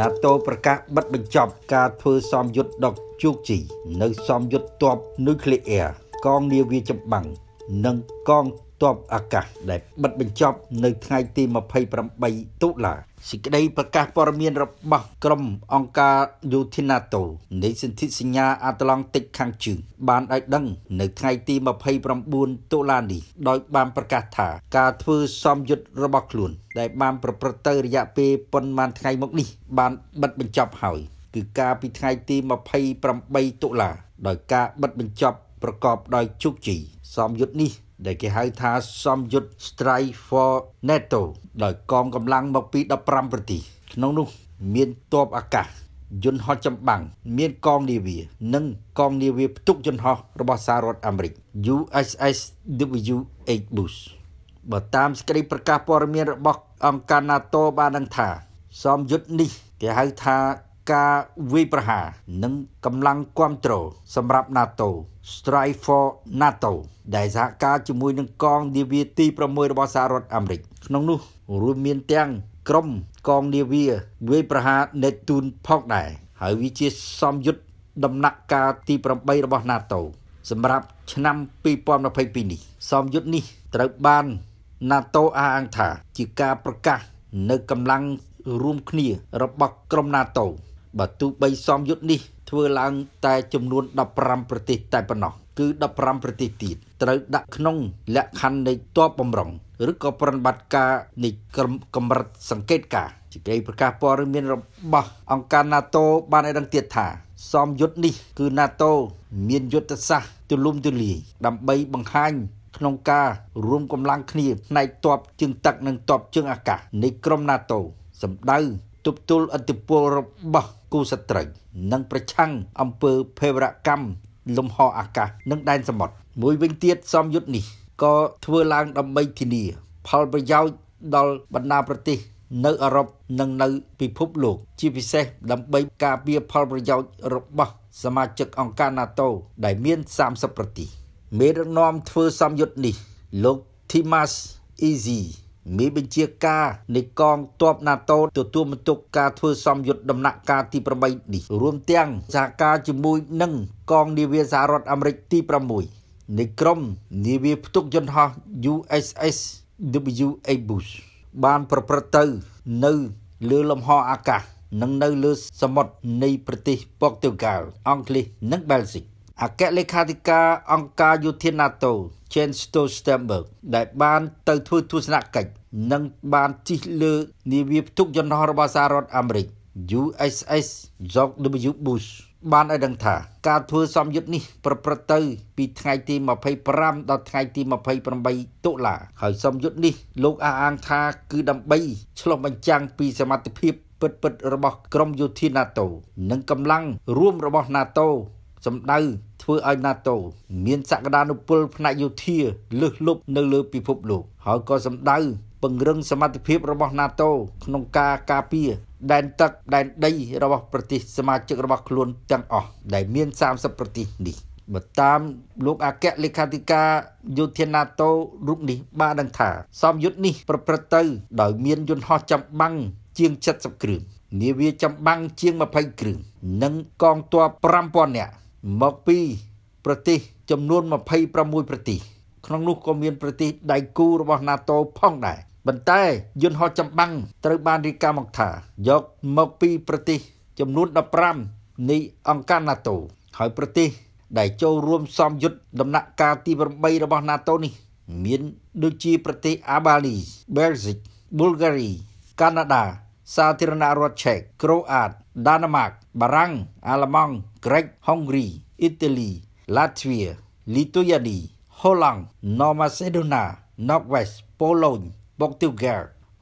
ណាតូប្រកាសបិទបញ្ចប់ការធ្វើសំយុទ្ធដកជោគជ័យនៅសំយុទ្ធទ័ពនុយក្លេអ៊ែរកងនាវាចម្បាំងនិងកងទ័ពអាកាសដែលបិទបញ្ចប់នៅថ្ងៃទី28តុលាសេចក្តីប្រកាសព័ត៌មានរបស់ក្រុមអង្គការយោធា NATO នៃសន្ធិសញ្ញាអាត្លង់ទិកខាងជើង បានឲ្យដឹង នៅថ្ងៃទី29តុលានេះដោយបានប្រកាសថា ការធ្វើសម្ពយុទ្ធរបស់ខ្លួន ដែលបានប្រព្រឹត្តទៅរយៈពេលប៉ុន្មានថ្ងៃមកនេះ បានបិទបញ្ចប់ហើយគឺការពីថ្ងៃទី28តុលាដោយការបិទបញ្ចប់ប្រកបដោយជោគជ័យសម្ពយុទ្ធនេះដែលគេហៅថាសំយុទ្ធ Strike for NATO ដោយកងកម្លាំងមកពី15ប្រទេសក្នុងនោះ មានទ័ពអាកាសយន្តហោះចម្បាំងមានកងនាវា និងកងនាវាផ្ទុកយន្តហោះរបស់សហរដ្ឋអាមេរិក USS W.H. Bush បើតាមសេចក្តីប្រកាសព័ត៌មានរបស់អង្គការ NATO បានដឹងថាសំយុទ្ធនេះគេហៅថាការវាយប្រហារនិងកម្លាំងគ្រប់គ្រងសម្រាប់ NATO Strike for NATO ដែលសហការជាមួយនឹងកងនាវា ទី6របស់សហរដ្ឋអាមេរិក ក្នុងនោះរួមមានទាំង ក្រុមកងនាវាវាយប្រហារ Neptune ផងដែរហើយវាជាសំយុទ្ធដំណាក់កាលទី8របស់ NATO សម្រាប់ឆ្នាំ2022នេះសំយុទ្ធនេះត្រូវបាន NATO អះអាងថាជាការប្រកាស នៅកម្លាំងរួមគ្នា របស់ក្រុម NATO បើទូបីសំយុទ្ធនេះធ្វើឡើងតែចំនួន15ប្រទេសតែប៉ុណ្ណោះគឺ15ប្រទេសទៀតត្រូវដាក់ក្នុងលក្ខខណ្ឌនៃតបបំរុងឬក៏ប្រតិបត្តិការនៃក្រុមកម្រិតសង្កេតការជាគេប្រកាសព័ត៌មានរបស់អង្គការ NATO បានឲ្យដឹងទៀតថា សមយុទ្ធនេះគឺ NATO មានយុទ្ធសាស្ត្រទូលំទូលាយដើម្បីបង្ហាញក្នុងការរួមកម្លាំងគ្នាផ្នែកតបជើងទឹកនិងតបជើងអាកាសនៃក្រុម NATO សម្ដៅទប់ទល់ឥទ្ធិពលរបស់គូសត្រូវនិងប្រឆាំងអំពើភេរវកម្មលំហអាកាសនិងដែនសមុទ្រមួយវិញទៀតសមយុទ្ធនេះក៏ធ្វើឡើងដើម្បីធានាផលប្រយោជន៍ដល់បណ្ដាប្រទេសនៅអឺរ៉ុបនិងនៅពិភពលោកជាពិសេសដើម្បីការពារផលប្រយោជន៍របស់សមាជិកអង្គការ NATO ដែលមាន30ប្រទេសមេដឹកនាំធ្វើសំយុទ្ធនេះលោក Timas Easy មានបញ្ជាការនៃកងទ័ព NATO ទទួលបន្ទុកការធ្វើសម្ពយុទ្ធដំណាក់កាលទី8នេះ រួមទាំងសហការជាមួយនឹងកងនាវាសហរដ្ឋអាមេរិកទី6នៃក្រុម នាវាផ្ទុកយន្តហោះ USS W.A. Bush បានប្រព្រឹត្តទៅ នៅលើលំហអាកាសនិងនៅលើសមុទ្រនៃប្រទេសប៉ុកទូហ្កាល់អង់គ្លេសនិងបែលហ្សិកអគ្គលេខាធិការអង្គការយោធា NATO Jens Stoltenberg ដែលបានទៅធ្វើទស្សនកិច្ចនិងបានជិះលើនាវាផ្ទុកយន្តហោះរបស់សហរដ្ឋអាមេរិក USS George W Bush បានឲ្យដឹងថាការធ្វើសម្យុទ្ធនេះ ប្រព្រឹត្តទៅ ពីថ្ងៃទី25ដល់ថ្ងៃទី28តុលាហើយសម្យុទ្ធនេះលោកអះអាងថាគឺដើម្បីឆ្លុះបញ្ចាំងពីសមត្ថភាពពិតៗរបស់ក្រុមយោធា NATO និងកម្លាំងរួមរបស់ NATO សម្ដៅធ្វើឲ្យ NATO មានសក្តានុពលផ្នែកយោធាលើសលប់នៅលើពិភពលោកហើយក៏សម្ដៅ ពង្រឹងសមត្ថភាពរបស់ NATO ក្នុងការការពារដែនទឹកដែនដីរបស់ប្រទេសសមាជិករបស់ខ្លួនទាំងអស់ ដែលមាន30ប្រទេសនេះបើតាម លោកអគ្គលេខាធិការយោធា NATO រូបនេះ បានដឹងថាសមយុទ្ធនេះ ប្រព្រឹត្តទៅដោយមានយន្តហោះចម្បាំងជាង70គ្រឿងនាវាចម្បាំងជាង20គ្រឿងនិងកងទ័ព5000នាក់មកពីប្រទេសចំនួន26ប្រទេសក្នុងនោះក៏មានប្រទេសដៃគូរបស់ NATO ផងដែរប៉ុន្តែ យន្តហោះចម្បាំងត្រូវបានរាយការណ៍មកថា យក មកពីប្រទេស ចំនួន15នៃអង្គការ NATO ហើយប្រទេស ដែលចូលរួមសំយុទ្ធដំណាក់កាលទី8របស់ NATO នេះមានដូចជាប្រទេសអាបាលី Belgium Bulgaria កាណាដាសាធារណរដ្ឋឆែកក្រូអាតដាណឺម៉ាកបារាំង អាល្លឺម៉ង់ក្រិចហុងគ្រីអ៊ីតាលី ឡាទ្វីលីទុយនី ហូឡង់ណូម៉ាសេដូណាណូវេសប៉ូឡូញបុកទូហ្គា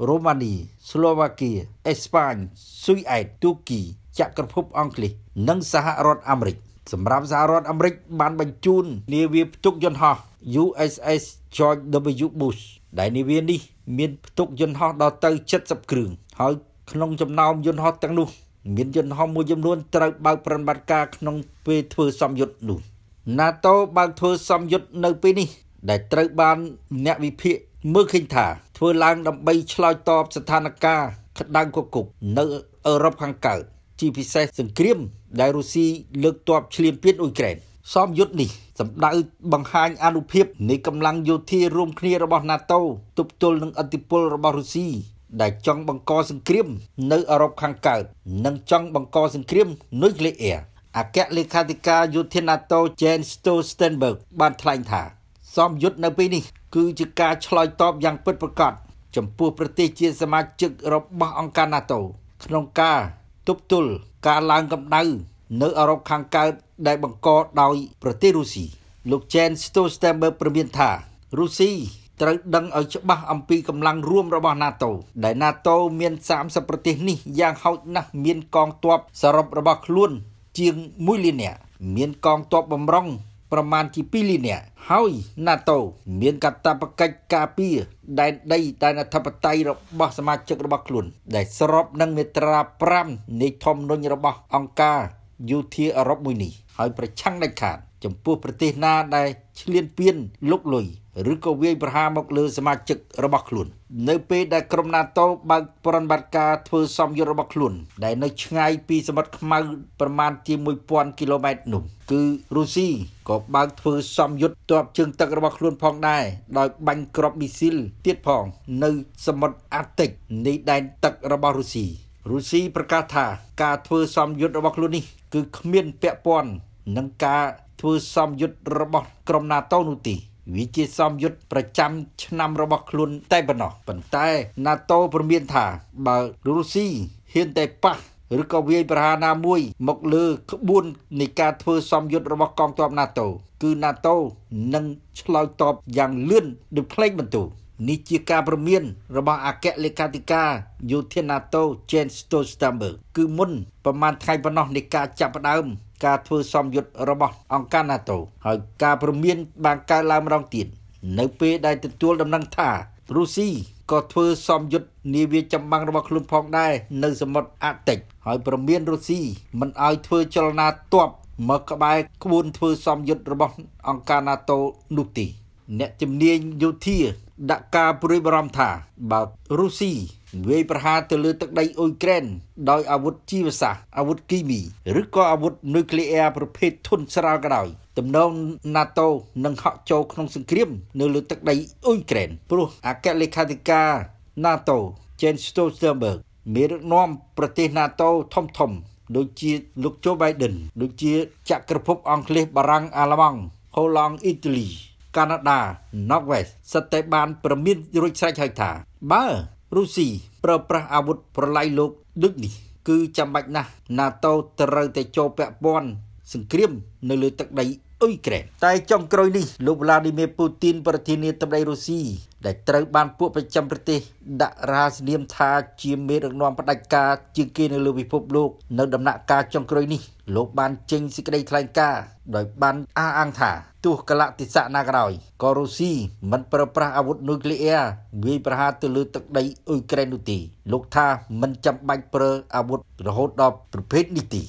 រូម៉ានីស្លូវ៉ាគីអេស្ប៉ាញស៊ុយអែតទូគីចក្រភពអង់គ្លេសនិងសហរដ្ឋអាមេរិកសម្រាប់សហរដ្ឋអាមេរិក បានបញ្ជូននាវាផ្ទុកយន្តហោះ USS George W Bush ដែលនាវានេះ មានផ្ទុកយន្តហោះដល់ទៅ70គ្រឿងហើយក្នុងចំណោមយន្តហោះទាំងនោះមានយន្តហោះមួយចំនួនត្រូវបើកប្រតិបត្តិការក្នុងពេលធ្វើសម្យុទ្ធនោះ NATO បើកធ្វើសម្យុទ្ធនៅពេលនេះ ដែលត្រូវបានអ្នកវិភាគមើលឃើញថា ធ្វើឡើងដើម្បី ឆ្លើយតបស្ថានភាពក្តៅគគុកនៅអឺរ៉ុបខាងកើតជាពិសេសសង្គ្រាម ដែលរុស្ស៊ីលើកទ័ពឈ្លានពានអ៊ុយក្រែនសមយុទ្ធនេះ សម្ដៅបង្ហាញអនុភាព នៃកម្លាំងយោធារួមគ្នារបស់ NATO ទប់ទល់នឹងអធិបុលរបស់រុស្ស៊ីដែលចង់បង្កសង្គ្រាម នៅអឺរ៉ុបខាងកើត និងចង់បង្កសង្គ្រាមនុយក្លេអ៊ែរអគ្គលេខាធិការយោធា NATO Jens Stoltenberg បានថ្លែងថាសមយុទ្ធនៅពេលនេះគឺជាការឆ្លើយតបយ៉ាង ពិតប្រាកដចំពោះប្រទេសជាសមាជិករបស់អង្គការ NATO ក្នុងការទប់ទល់ការឡើងកម្ដៅនៅអឺរ៉ុបខាងកើតដែលបង្កដោយប្រទេសរុស្ស៊ីលោក Jens Stoltenberg ប្រមានថារុស្ស៊ីត្រូវដឹងឲ្យច្បាស់អំពីកម្លាំងរួមរបស់ NATO ដែល NATO មាន30ប្រទេសនេះយ៉ាងហោចណាស់មានកងទ័ពសរុបរបស់ខ្លួនជាង1លាននាក់មានកងទ័ពបំរុងប្រមាណជា2លាននាក់ហើយ NATO មានកាតព្វកិច្ចការពារដែនដីដែនអធិបតេយ្យរបស់សមាជិករបស់ខ្លួន ដែលស្របនឹងមាត្រា5នៃធម្មនុញ្ញរបស់ អង្គការយោធាអឺរ៉ុបមួយនេះហើយប្រឆាំងដាច់ខាតចំពោះប្រទេសណាដែលឆ្លៀនពៀនលុកលុយឬក៏វាយប្រហារមកលើសមាជិករបស់ខ្លួននៅពេលដែលក្រុម NATO បើកប្រតិបត្តិការធ្វើសមយុទ្ធរបស់ខ្លួន ដែលនៅឆ្ងាយពីសមុទ្រខ្មៅប្រមាណជា1000គីឡូម៉ែត្រនោះ គឺរុស្ស៊ីក៏បើកធ្វើសមយុទ្ធទ័ពជើងទឹករបស់ខ្លួនផងដែរដោយបាញ់គ្រាប់មីស៊ីលទៀតផង នៅសមុទ្រអាតិកនៃដែនទឹករបស់រុស្ស៊ីរុស្ស៊ីប្រកាសថាការធ្វើសមយុទ្ធរបស់ខ្លួននេះគឺគ្មានពាក់ព័ន្ធនឹងការធ្វើសំយុទ្ធរបស់ក្រុម NATO នោះទេវាជាសំយុទ្ធប្រចាំឆ្នាំរបស់ខ្លួនតែប៉ុណ្ណោះប៉ុន្តែ NATO ព្រមានថាបើរុស្ស៊ីហ៊ានតែប៉ះឬក៏វាយប្រហារណាមួយ មកលើក្បួននៃការធ្វើសំយុទ្ធរបស់កងទ័ព NATO គឺ NATO នឹងឆ្លើយតបយ៉ាងលឿនដូចផ្លេចបន្ទូនេះជាការព្រមាន របស់អគ្គលេខាធិការយោធា NATO Jens Stoltenberg គឺមុនប្រមាណថ្ងៃប៉ុណ្ណោះនៃការចាប់ផ្ដើម ការធ្វើសម្ពយុទ្ធរបស់អង្គការ NATO ហើយការព្រមាន បានកើតឡើងម្ដងទៀត នៅពេលដែលទទួលដំណឹងថារុស្ស៊ីក៏ធ្វើសម្ពយុទ្ធនាវាចម្បាំងរបស់ខ្លួនផងដែរនៅសមុទ្រអាតិចហើយព្រមានរុស្ស៊ីមិនឲ្យធ្វើចលនាទ័ពមកក្បែរក្បួនធ្វើសម្ពយុទ្ធរបស់អង្គការ NATO នោះទេអ្នកជំនាញយោធាដាក់ការព្រួយបារម្ភថាបើរុស្ស៊ីវាយប្រហារទៅលើទឹកដីអ៊ុយក្រែនដោយអាវុធជីវសាស្ត្រអាវុធគីមីឬក៏អាវុធនុយក្លេអ៊ែរប្រភេទធុនស្រាលក៏ដោយទំនង NATO នឹងហក់ចូលក្នុងសង្គ្រាមនៅលើទឹកដីអ៊ុយក្រែនព្រោះអគ្គលេខាធិការ NATO Jens Stoltenberg មានរកនាំប្រទេស NATO ធំធំដូចជាលោកโจ Biden ដូចជាចក្រភពអង់គ្លេសបារាំង អាល្លឺម៉ង់ហូឡង់អ៊ីតាលីកាណាដា Northwest សិតតែបានប្រមានរួចស្រេចហើយថា បើរុស្ស៊ីប្រើប្រាស់អាវុធប្រឡាយលោកដូចនេះគឺចាំបាច់ណាស់ NATO ត្រូវតែចូលពាក់ព័ន្ធសង្គ្រាម នៅលើទឹកដីអ៊ុយក្រែនតែចុងក្រោយនេះលោកវ្លាឌីមៀពូទីនប្រធានាធិបតីរុស្ស៊ីដែលត្រូវបានពួកប្រចាំប្រទេសដាក់រាសនាមថាជាមេដឹកនាំផ្ដាច់ការជាងគេនៅលើពិភពលោក នៅដំណាក់កាលចុងក្រោយនេះ លោកបាន ចេញសេចក្តីថ្លែងការណ៍ដោយបានអះអាងថា ទោះកលតិសៈណាក៏ដោយក៏រុស្ស៊ីមិន ប្រើប្រាស់អាវុធនុយក្លេអ៊ែរវាយប្រហារទៅលើទឹកដីអ៊ុយក្រែននោះទេលោកថាមិនចាំបាច់ប្រើអាវុធរហូតដល់ប្រភេទនេះទេ